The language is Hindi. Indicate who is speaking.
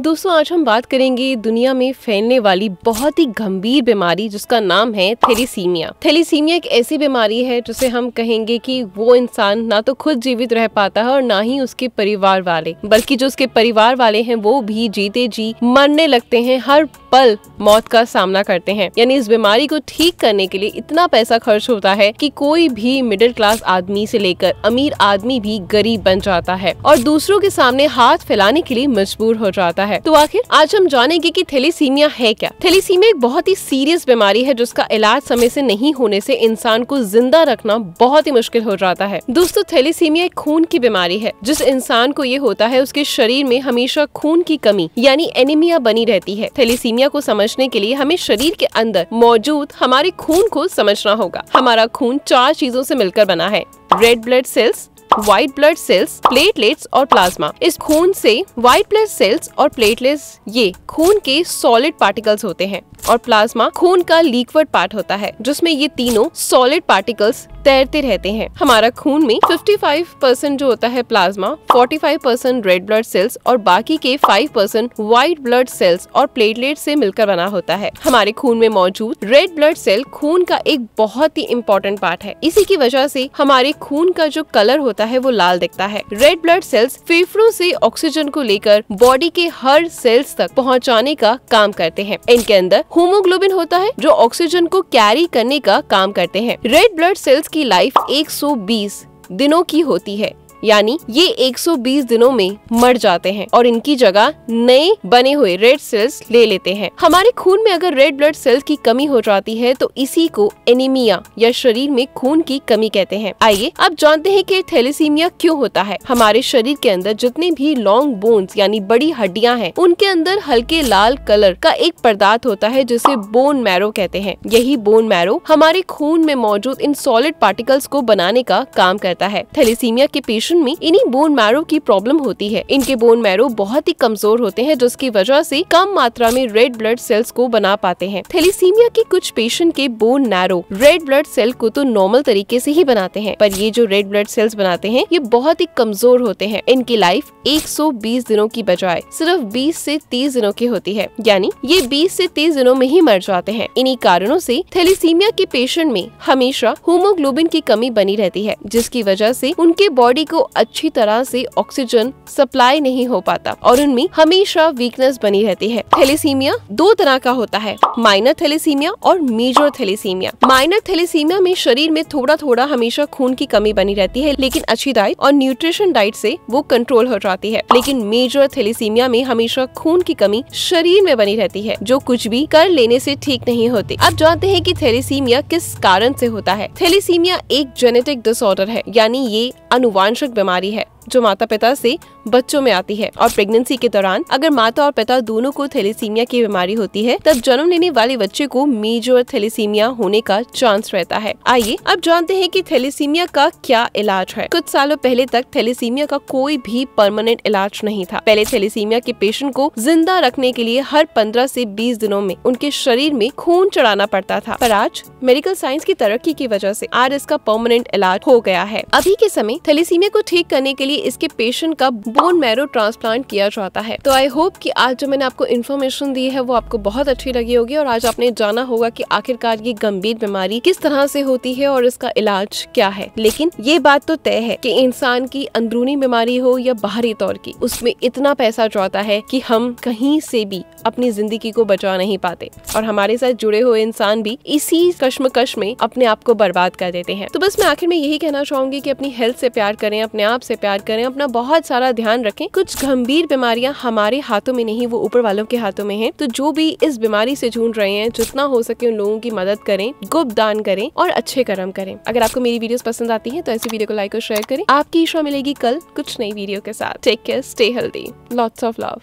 Speaker 1: दोस्तों आज हम बात करेंगे दुनिया में फैलने वाली बहुत ही गंभीर बीमारी जिसका नाम है थैलीसीमिया थैलीसीमिया एक ऐसी बीमारी है जिसे हम कहेंगे कि वो इंसान ना तो खुद जीवित रह पाता है और ना ही उसके परिवार वाले बल्कि जो उसके परिवार वाले हैं वो भी जीते जी मरने लगते हैं हर पल मौत का सामना करते हैं यानी इस बीमारी को ठीक करने के लिए इतना पैसा खर्च होता है की कोई भी मिडिल क्लास आदमी से लेकर अमीर आदमी भी गरीब बन जाता है और दूसरों के सामने हाथ फैलाने के लिए मजबूर हो जाता है है तो आखिर आज हम जानेंगे की थैलीसीमिया है क्या थैलीसीमिया एक बहुत ही सीरियस बीमारी है जिसका इलाज समय से नहीं होने से इंसान को जिंदा रखना बहुत ही मुश्किल हो जाता है दोस्तों थैलीसीमिया एक खून की बीमारी है जिस इंसान को ये होता है उसके शरीर में हमेशा खून की कमी यानी एनीमिया बनी रहती है थैलीसीमिया को समझने के लिए हमें शरीर के अंदर मौजूद हमारे खून को समझना होगा हमारा खून चार चीजों से मिलकर बना है red blood cells white blood cells platelets और प्लाज्मा इस खून से व्हाइट ब्लड सेल्स और प्लेटलेट्स ये खून के सॉलिड पार्टिकल्स होते हैं और प्लाज्मा खून का लिक्विड पार्ट होता है जिसमें ये तीनों सॉलिड पार्टिकल्स तैरते रहते हैं हमारा खून में 55 परसेंट जो होता है plasma 45 percent red blood cells और बाकी के 5 परसेंट व्हाइट ब्लड सेल्स और प्लेटलेट से मिलकर बना होता है हमारे खून में मौजूद रेड ब्लड सेल खून का एक बहुत ही इम्पोर्टेंट पार्ट है इसी की वजह ऐसी हमारे खून का जो कलर होता है है वो लाल दिखता है रेड ब्लड सेल्स फेफड़ों से ऑक्सीजन को लेकर बॉडी के हर सेल्स तक पहुंचाने का काम करते हैं इनके अंदर होमोग्लोबिन होता है जो ऑक्सीजन को कैरी करने का काम करते हैं रेड ब्लड सेल्स की लाइफ 120 दिनों की होती है यानी ये 120 दिनों में मर जाते हैं और इनकी जगह नए बने हुए रेड सेल्स ले लेते हैं हमारे खून में अगर रेड ब्लड सेल्स की कमी हो जाती है तो इसी को एनीमिया या शरीर में खून की कमी कहते हैं आइए आप जानते हैं की थैलेसीमिया क्यों होता है हमारे शरीर के अंदर जितने भी लॉन्ग बोन्स यानी बड़ी हड्डियाँ हैं उनके अंदर हल्के लाल कलर का एक पदार्थ होता है जिसे बोन मैरो कहते हैं यही बोन मैरो हमारे खून में मौजूद इन सॉलिड पार्टिकल्स को बनाने का काम करता है थैलेसीमिया के पेश पोर्शन में इन्हीं बोन मैरो की प्रॉब्लम होती है इनके बोन मैरो बहुत ही कमजोर होते हैं जिसकी वजह से कम मात्रा में रेड ब्लड सेल्स को बना पाते हैं थेलीसीमिया के कुछ पेशेंट के bone marrow red blood cell को तो नॉर्मल तरीके ऐसी ही बनाते हैं पर ये जो रेड ब्लड सेल्स बनाते हैं ये बहुत ही कमजोर होते हैं इनकी लाइफ एक दिनों की बजाय सिर्फ बीस ऐसी तीस दिनों की होती है यानी ये बीस ऐसी तीस दिनों में ही मर जाते हैं इन्हीं कारणों से थैलीसीमिया के पेशेंट में हमेशा होमोग्लोबिन की कमी बनी रहती है जिसकी वजह से उनके बॉडी को को अच्छी तरह से ऑक्सीजन सप्लाई नहीं हो पाता और उनमें हमेशा वीकनेस बनी रहती है थैलेसीमिया दो तरह का होता है माइनर थैलेसीमिया और मेजर थैलेसीमिया माइनर थैलेसीमिया में शरीर में थोड़ा थोड़ा हमेशा खून की कमी बनी रहती है लेकिन अच्छी डाइट और न्यूट्रिशन डाइट से वो कंट्रोल हो जाती है लेकिन मेजर थैलेसीमिया में हमेशा खून की कमी शरीर में बनी रहती है जो कुछ भी कर लेने से ठीक नहीं होती अब जानते हैं कि थैलेसीमिया किस कारण से होता है थैलेसीमिया एक जेनेटिक डिसऑर्डर है यानी ये अनुवांशिक मानसिक बीमारी है जो माता पिता से बच्चों में आती है और प्रेगनेंसी के दौरान अगर माता और पिता दोनों को थैलीसीमिया की बीमारी होती है तब जन्म लेने वाले बच्चे को मेजर थैलीसीमिया होने का चांस रहता है आइए अब जानते हैं कि थैलीसीमिया का क्या इलाज है कुछ सालों पहले तक थैलीसीमिया का कोई भी परमानेंट इलाज नहीं था पहले थैलीसीमिया के पेशेंट को जिंदा रखने के लिए हर पंद्रह ऐसी बीस दिनों में उनके शरीर में खून चढ़ाना पड़ता था पर आज मेडिकल साइंस की तरक्की की वजह ऐसी आज इसका परमानेंट इलाज हो गया है अभी के समय थैलीसीमिया को ठीक करने के लिए इसके पेशेंट का बोन मैरो ट्रांसप्लांट किया जाता है तो आई होप कि आज जो मैंने आपको इन्फॉर्मेशन दी है वो आपको बहुत अच्छी लगी होगी और आज आपने जाना होगा कि आखिरकार ये गंभीर बीमारी किस तरह से होती है और इसका इलाज क्या है लेकिन ये बात तो तय है की इंसान की अंदरूनी बीमारी हो या बाहरी तौर की उसमें इतना पैसा जाता है की हम कहीं से भी अपनी जिंदगी को बचा नहीं पाते और हमारे साथ जुड़े हुए इंसान भी इसी कश्मकश में अपने आप को बर्बाद कर देते हैं तो बस मैं आखिर में यही कहना चाहूंगी की अपनी हेल्थ से प्यार करें अपने आप से प्यार करें अपना बहुत सारा ध्यान रखें कुछ गंभीर बीमारियां हमारे हाथों में नहीं वो ऊपर वालों के हाथों में है तो जो भी इस बीमारी से झूठ रहे हैं जितना हो सके उन लोगों की मदद करें गुप्त दान करें और अच्छे कर्म करें अगर आपको मेरी वीडियो पसंद आती है तो ऐसी वीडियो को लाइक और शेयर करें आपकी ईशा मिलेगी कल कुछ नई वीडियो के साथ take care stay healthy lots of love